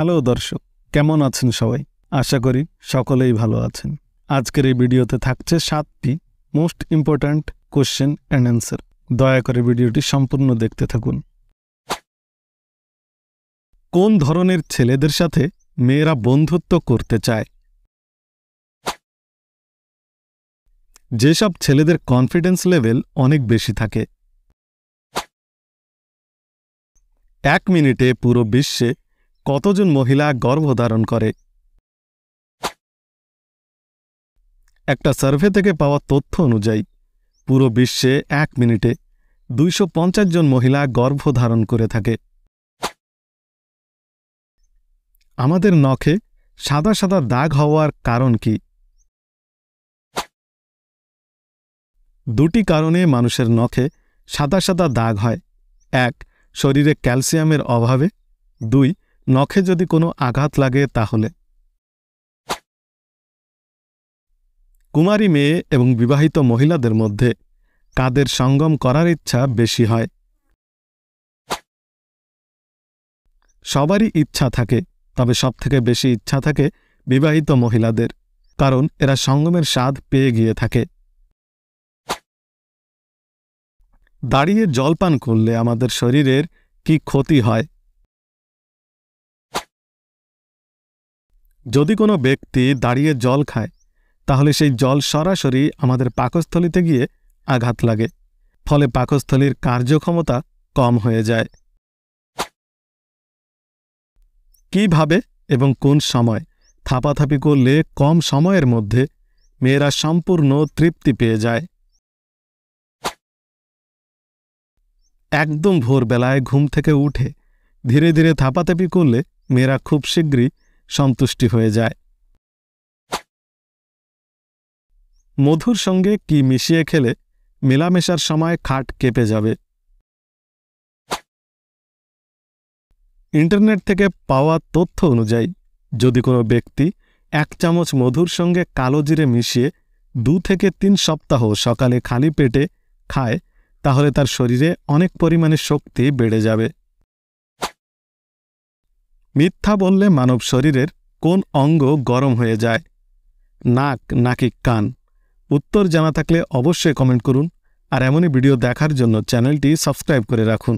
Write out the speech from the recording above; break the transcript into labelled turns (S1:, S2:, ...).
S1: hello দর্শক কেমন আছেন সবাই আশা করি সকলেই ভালো আছেন আজকের এই ভিডিওতে থাকছে সাতটি most important question and answer দয়া করে ভিডিওটি সম্পূর্ণ দেখতে থাকুন কোন ধরনের ছেলেদের সাথে মেয়েরা বন্ধুত্ব করতে চায় যেসব ছেলেদের কনফিডেন্স লেভেল অনেক বেশি থাকে এক মিনিটে পুরো বিশ্বে কতজন মহিলা গর্ভধারণ করে একটা সার্ভে থেকে পাওয়া তথ্য অনুযায়ী পুরো বিশ্বে এক মিনিটে দুইশো জন মহিলা গর্ভধারণ করে থাকে আমাদের নখে সাদা সাদা দাগ হওয়ার কারণ কি দুটি কারণে মানুষের নখে সাদা সাদা দাগ হয় এক শরীরে ক্যালসিয়ামের অভাবে দুই নখে যদি কোনো আঘাত লাগে তাহলে কুমারী মেয়ে এবং বিবাহিত মহিলাদের মধ্যে কাদের সঙ্গম করার ইচ্ছা বেশি হয় সবারই ইচ্ছা থাকে তবে সবথেকে বেশি ইচ্ছা থাকে বিবাহিত মহিলাদের কারণ এরা সঙ্গমের স্বাদ পেয়ে গিয়ে থাকে দাঁড়িয়ে জলপান করলে আমাদের শরীরের কি ক্ষতি হয় যদি কোনো ব্যক্তি দাঁড়িয়ে জল খায় তাহলে সেই জল সরাসরি আমাদের পাকস্থলিতে গিয়ে আঘাত লাগে ফলে পাকস্থলীর কার্যক্ষমতা কম হয়ে যায় কিভাবে এবং কোন সময় থাপাথাপি করলে কম সময়ের মধ্যে মেয়েরা সম্পূর্ণ তৃপ্তি পেয়ে যায় একদম ভোরবেলায় ঘুম থেকে উঠে ধীরে ধীরে থাপাথাপি করলে মেয়েরা খুব শীঘ্রই সন্তুষ্টি হয়ে যায় মধুর সঙ্গে কি মিশিয়ে খেলে মেলামেশার সময় খাট কেঁপে যাবে ইন্টারনেট থেকে পাওয়া তথ্য অনুযায়ী যদি কোনো ব্যক্তি এক চামচ মধুর সঙ্গে কালো জিরে মিশিয়ে দু থেকে তিন সপ্তাহ সকালে খালি পেটে খায় তাহলে তার শরীরে অনেক পরিমাণে শক্তি বেড়ে যাবে মিথ্যা বললে মানব শরীরের কোন অঙ্গ গরম হয়ে যায় নাক নাকি কান উত্তর জানা থাকলে অবশ্যই কমেন্ট করুন আর এমনই ভিডিও দেখার জন্য চ্যানেলটি সাবস্ক্রাইব করে রাখুন